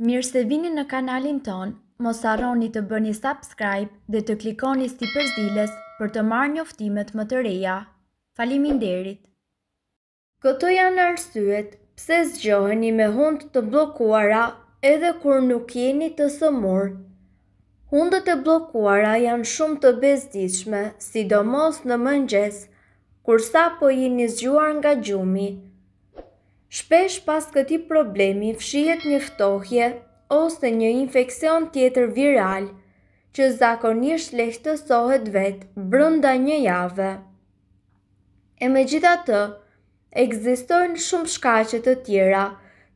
Mirë se vini në kanalin ton, mos arroni të bëni subscribe dhe të klikoni sti përzdiles për të marrë një më të reja. Falimin derit! Këto janë arsyet pse zgjoheni me hund të blokuara edhe kur nuk jeni të sëmur. Hundët e blokuara janë shumë të bezdishme, sidomos në mëngjes, kur sa po jeni zgjuar nga gjumi, Shpesh pas këti problemi fshihet një ftohje ose një infekcion tjetër viral, që zakonisht lehtësohet vetë brënda një jave. E me gjitha të, egzistojnë shumë shkacet të tjera,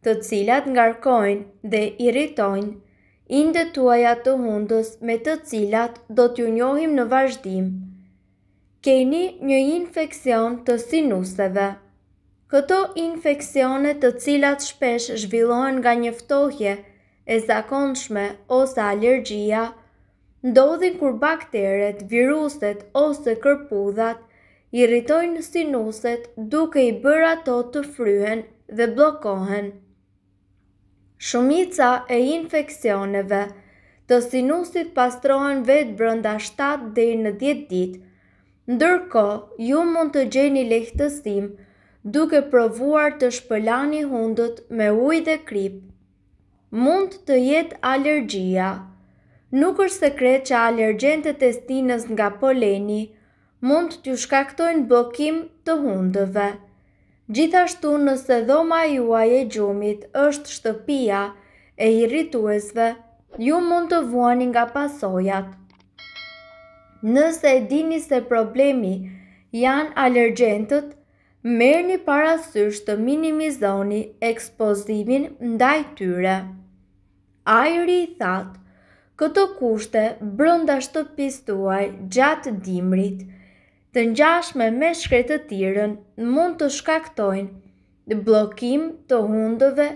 të cilat ngarkojnë dhe irritojnë, inde tuaja të hundës me të cilat do t'ju njohim në vazhdim. Keni një infekcion të sinuseve. Këto infekcione të cilat shpesh zhvillohen nga njëftohje e zakonshme ose alergjia, ndodhin kur bakteret, viruset ose kërpudhat irritojnë sinuset duke i bërë ato të fryhen dhe blokohen. Shumica e infekcioneve të sinusit pastrohen vetë brënda 7 dhe në 10 ditë, ndërko ju mund të gjeni lehtësim duke provuar të shpëlani hundët me ujë dhe krip. Mund të jetë alergjia. Nuk është sekret që alergjen të testinës nga poleni mund t'ju shkaktojnë bëkim të hundëve. Gjithashtu nëse dhoma juaj e gjumit është shtëpia e irrituesve, ju mund të vuani nga pasojat. Nëse e dini se problemi janë alergjentët, merë një parasysh të minimizoni ekspozimin ndaj tyre. Ajri i thatë, këto kushte brënda shtëpis tuaj gjatë dimrit, të njashme me shkretë të tiren mund të shkaktojnë në blokim të hundëve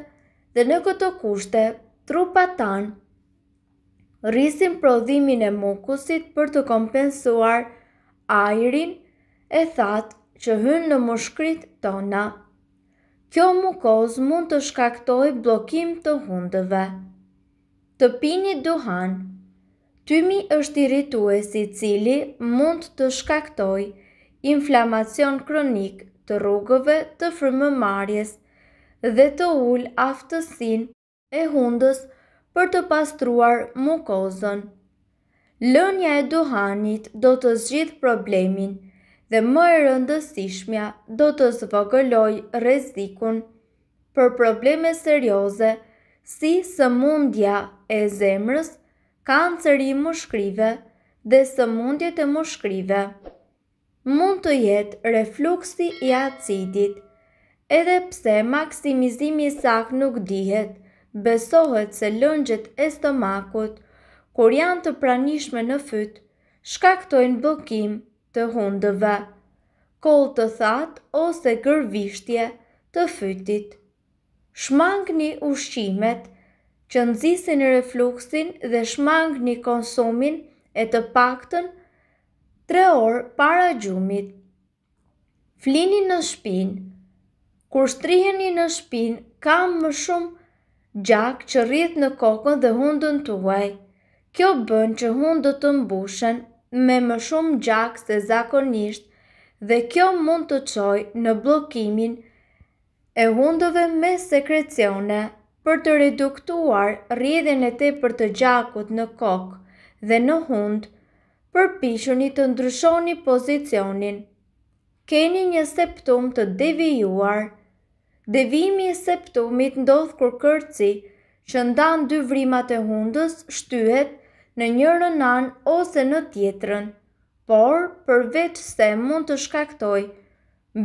dhe në këto kushte trupa tanë rrisin prodhimin e mukusit për të kompensuar ajrin e thatë që hynë në mushkrit tona. Kjo mukoz mund të shkaktoj blokim të hundëve. Të pini duhan Tymi është si cili mund të shkaktoj inflamacion kronik të rrugëve të frëmëmarjes dhe të ul aftësin e hundës për të pastruar mukozën. Lënja e duhanit do të zgjith problemin – dhe më e rëndësishmja do të zvogëlloj rezikun për probleme serioze si sëmundja e zemrës, kanceri mushkrive dhe sëmundjet e mushkrive. Mund të jetë refluksi i acidit, edhe pse maksimizimi sak nuk dihet, besohet se lëngjet e stomakut, kur janë të pranishme në fyt, shkaktojnë bëkim të hundëve, kol të that ose gërvishtje të fytit. Shmangni ushqimet që nëzisin refluksin dhe shmangni konsumin e të pakten tre orë para gjumit. Flini në shpinë, kur shtriheni në shpinë kam më shumë gjak që rrit në kokën dhe hundën të uaj. Kjo bën që hundët të mbushen me më shumë gjak se zakonisht dhe kjo mund të qoj në blokimin e hundove me sekrecione për të reduktuar rrjedhjen e për të gjakut në kokë dhe në hund, përpishuni të ndryshoni pozicionin. Keni një septum të devijuar. Devimi i septumit ndodh kur kërci që ndan dy vrimat e hundës shtyhet në njërën anë ose në tjetërën, por përveç se mund të shkaktoj,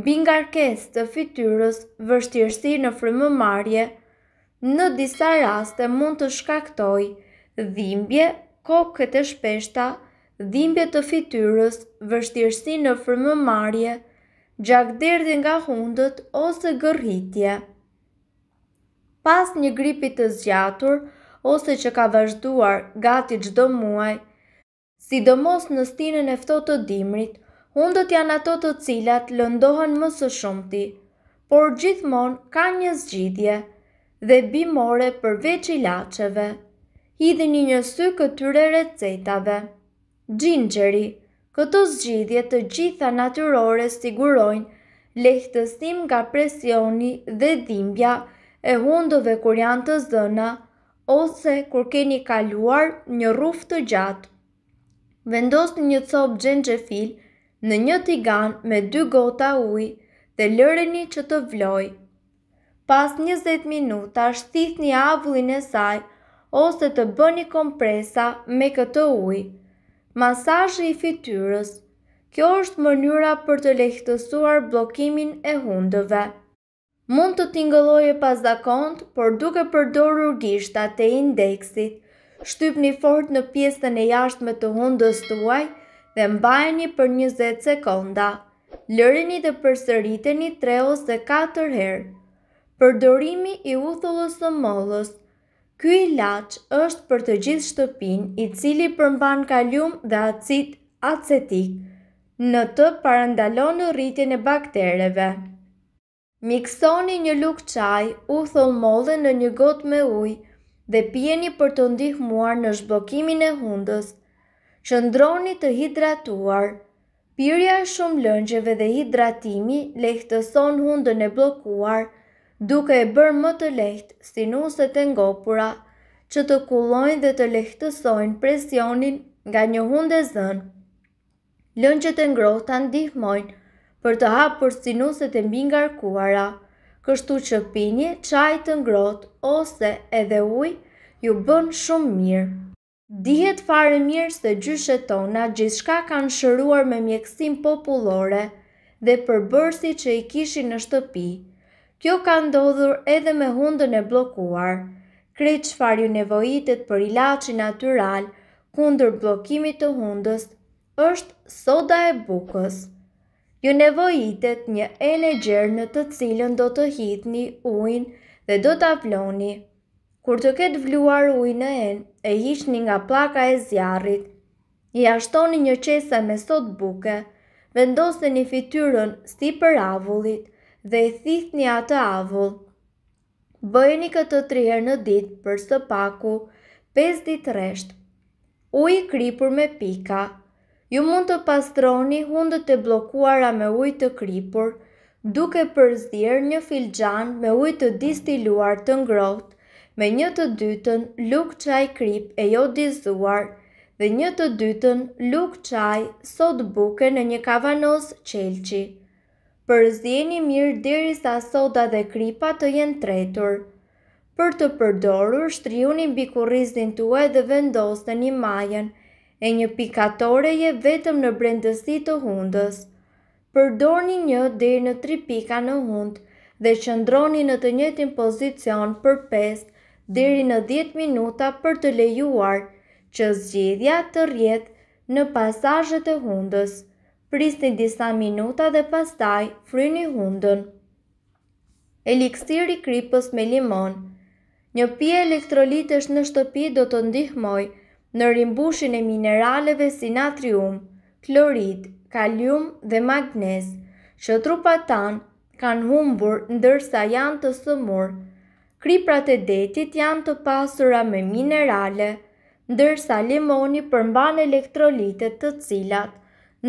bingarkes të fityrës vështirësi në frimëmarje, në disa raste mund të shkaktoj dhimbje, kokët e shpeshta, dhimbje të fityrës vështirësi në frimëmarje, gjak derdi nga hundët ose gërritje. Pas një gripit të zgjatur, ose që ka vazhduar gati gjdo muaj, sidomos në stinën e fto të dimrit, unë do t'jan ato të cilat lëndohen më së shumëti, por gjithmon ka një zgjidje dhe bimore përveç i lacheve. Hidhin një sy këtyre recetave. Gjingeri këto zgjidje të gjitha natyrore sigurojnë lehtësim nga presioni dhe dhimbja e hundove kur janë të zëna, ose kur keni kaluar një rruf të gjatë. Vendos një cop gjengjefil në një tigan me dy gota uj dhe lëreni që të vloj. Pas 20 minuta, shtith një avullin e saj ose të bëni kompresa me këtë uj. Masajë i fityrës Kjo është mënyra për të lehtësuar blokimin e hundëve mund të tingëlloje pas zakont, por duke përdorur gishta të indeksit. Shtyp një fort në pjesën e jashtme të hundës tuaj dhe mbajeni për 20 sekonda. Lërini dhe përsëriteni 3 ose 4 herë. Përdorimi i uthullës së mollës. Ky ilaç është për të gjithë shtëpin i cili përmban kalium dhe acid acetik. Në të parandalon rritjen e baktereve. Miksoni një lukë qaj, u modhe në një gotë me ujë dhe pjeni për të ndihmuar në shblokimin e hundës. Qëndroni të hidratuar. Pyrja shumë lëngjeve dhe hidratimi lehtëson hundën e blokuar, duke e bërë më të lehtë sinuset e ngopura, që të kullojnë dhe të lehtësojnë presionin nga një hundë e zënë. Lëngjet e ngrohta ndihmojnë për të hapë për sinuset e mbingar kuara. Kështu që pinje, qaj të ngrot, ose edhe uj, ju bën shumë mirë. Dihet fare mirë se gjyshe tona shka kanë shëruar me mjekësim populore dhe përbërsi që i kishin në shtëpi. Kjo ka ndodhur edhe me hundën e blokuar. Kretë qëfar ju nevojitet për ilaci natural kundër blokimit të hundës është soda e bukës ju nevojitet një e në në të cilën do të hitni ujnë dhe do të afloni. Kur të ketë vluar ujnë e enë, e hishni nga plaka e zjarit. I ashtoni një qesa me sot buke, vendose një fityrën sti për avullit dhe i thith një atë avull. Bëjni këtë të në ditë për së paku, 5 ditë reshtë. Uj kripur me pika, ju mund të pastroni hundët e blokuara me ujtë të kripur, duke përzdirë një filxhan me ujtë të distiluar të ngrohtë, me një të dytën luk qaj krip e jo dizuar, dhe një të dytën luk qaj sot buke në një kavanoz qelqi. Përzjeni mirë diri sa soda dhe kripa të jenë tretur. Për të përdorur, shtriunin bikurizin kurrizin tuaj dhe vendosë në një majën, e një pikatoreje vetëm në brendësi të hundës. Përdorni një deri në 3 pika në hundë dhe qëndroni në të njëjtin pozicion për 5 deri në 10 minuta për të lejuar që zgjidhja të rjetë në pasazhet e hundës. Prisni disa minuta dhe pastaj fryni hundën. Eliksiri kripës me limon Një pje elektrolitesh në shtëpi do të ndihmojë në rimbushin e mineraleve si natrium, klorid, kalium dhe magnez, që trupat tanë kanë humbur ndërsa janë të sëmur. Kriprat e detit janë të pasura me minerale, ndërsa limoni përmban elektrolitet të cilat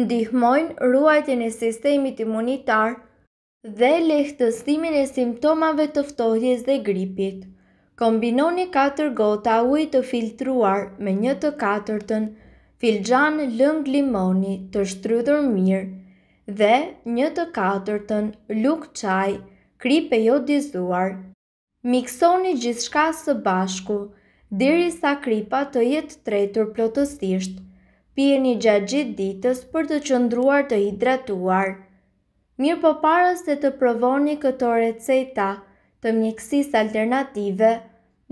ndihmojnë ruajtjen e sistemit imunitar dhe lehtësimin e simptomave të ftohjes dhe gripit. Kombinoni 4 gota uj të filtruar me një të katërtën, filxan lëng limoni të shtrydhur mirë dhe një të katërtën luk qaj, kripe jo dizuar. Miksoni shka së bashku, diri sa kripa të jetë tretur plotësisht, pjeni gjatë gjithë ditës për të qëndruar të hidratuar. Mirë po parës të të provoni këto receta, të mjekësis alternative,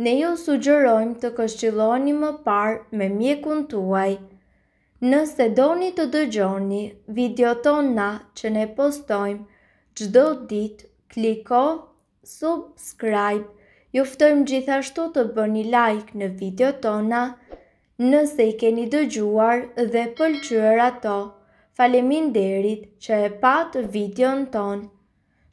ne ju sugjerojmë të këshqiloni më parë me mjekun tuaj. Nëse doni të dëgjoni video tona që ne postojmë gjdo dit, kliko subscribe, juftojmë gjithashtu të bëni like në video tona, nëse i keni dëgjuar dhe pëlqyër ato, falemin derit që e patë videon tonë.